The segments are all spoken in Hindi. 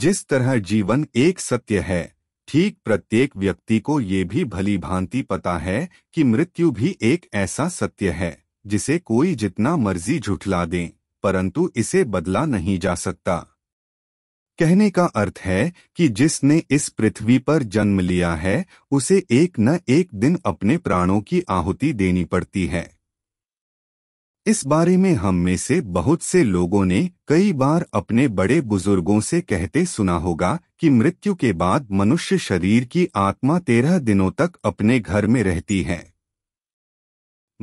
जिस तरह जीवन एक सत्य है ठीक प्रत्येक व्यक्ति को ये भी भली भांति पता है कि मृत्यु भी एक ऐसा सत्य है जिसे कोई जितना मर्जी झुठला दे परंतु इसे बदला नहीं जा सकता कहने का अर्थ है कि जिसने इस पृथ्वी पर जन्म लिया है उसे एक न एक दिन अपने प्राणों की आहुति देनी पड़ती है इस बारे में हम में से बहुत से लोगों ने कई बार अपने बड़े बुजुर्गों से कहते सुना होगा कि मृत्यु के बाद मनुष्य शरीर की आत्मा तेरह दिनों तक अपने घर में रहती है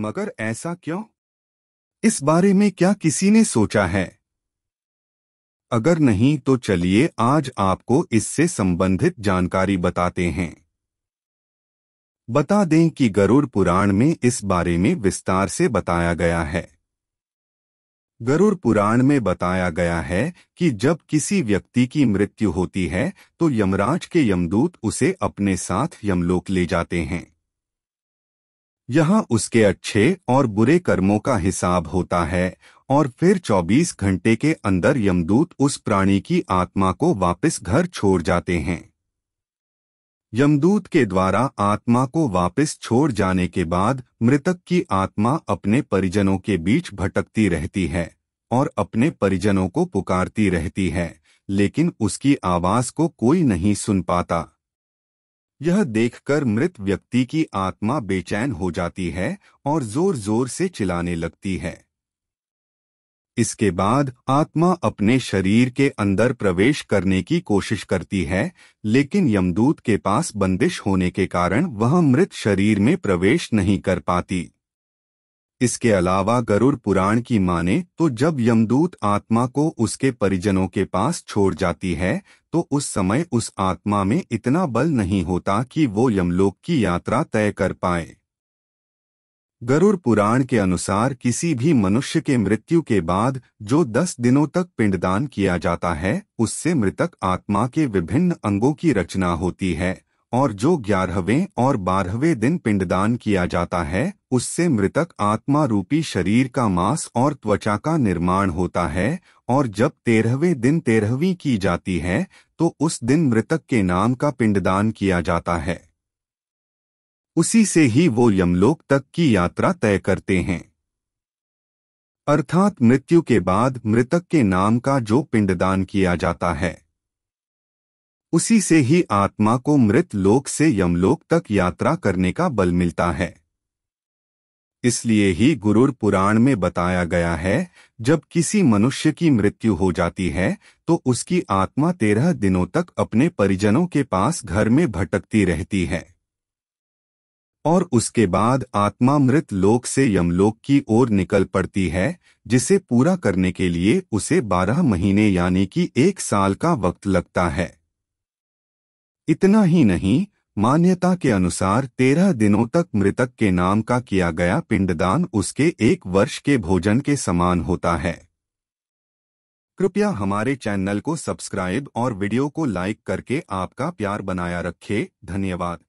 मगर ऐसा क्यों इस बारे में क्या किसी ने सोचा है अगर नहीं तो चलिए आज आपको इससे संबंधित जानकारी बताते हैं बता दें कि गरुड़ पुराण में इस बारे में विस्तार से बताया गया है गरुड़ पुराण में बताया गया है कि जब किसी व्यक्ति की मृत्यु होती है तो यमराज के यमदूत उसे अपने साथ यमलोक ले जाते हैं यहाँ उसके अच्छे और बुरे कर्मों का हिसाब होता है और फिर 24 घंटे के अंदर यमदूत उस प्राणी की आत्मा को वापस घर छोड़ जाते हैं यमदूत के द्वारा आत्मा को वापस छोड़ जाने के बाद मृतक की आत्मा अपने परिजनों के बीच भटकती रहती है और अपने परिजनों को पुकारती रहती है लेकिन उसकी आवाज को कोई नहीं सुन पाता यह देखकर मृत व्यक्ति की आत्मा बेचैन हो जाती है और जोर जोर से चिल्लाने लगती है इसके बाद आत्मा अपने शरीर के अंदर प्रवेश करने की कोशिश करती है लेकिन यमदूत के पास बंदिश होने के कारण वह मृत शरीर में प्रवेश नहीं कर पाती इसके अलावा गरुड़ पुराण की माने तो जब यमदूत आत्मा को उसके परिजनों के पास छोड़ जाती है तो उस समय उस आत्मा में इतना बल नहीं होता कि वो यमलोक की यात्रा तय कर पाए गरुड़ पुराण के अनुसार किसी भी मनुष्य के मृत्यु के बाद जो दस दिनों तक पिंडदान किया जाता है उससे मृतक आत्मा के विभिन्न अंगों की रचना होती है और जो ग्यारहवें और बारहवें दिन पिंडदान किया जाता है उससे मृतक आत्मा रूपी शरीर का मांस और त्वचा का निर्माण होता है और जब तेरहवें दिन तेरहवीं की जाती है तो उस दिन मृतक के नाम का पिंडदान किया जाता है उसी से ही वो यमलोक तक की यात्रा तय करते हैं अर्थात मृत्यु के बाद मृतक के नाम का जो पिंडदान किया जाता है उसी से ही आत्मा को मृत लोक से यमलोक तक यात्रा करने का बल मिलता है इसलिए ही गुरुर पुराण में बताया गया है जब किसी मनुष्य की मृत्यु हो जाती है तो उसकी आत्मा तेरह दिनों तक अपने परिजनों के पास घर में भटकती रहती है और उसके बाद आत्मा मृत लोक से यमलोक की ओर निकल पड़ती है जिसे पूरा करने के लिए उसे बारह महीने यानी कि एक साल का वक्त लगता है इतना ही नहीं मान्यता के अनुसार तेरह दिनों तक मृतक के नाम का किया गया पिंडदान उसके एक वर्ष के भोजन के समान होता है कृपया हमारे चैनल को सब्सक्राइब और वीडियो को लाइक करके आपका प्यार बनाया रखे धन्यवाद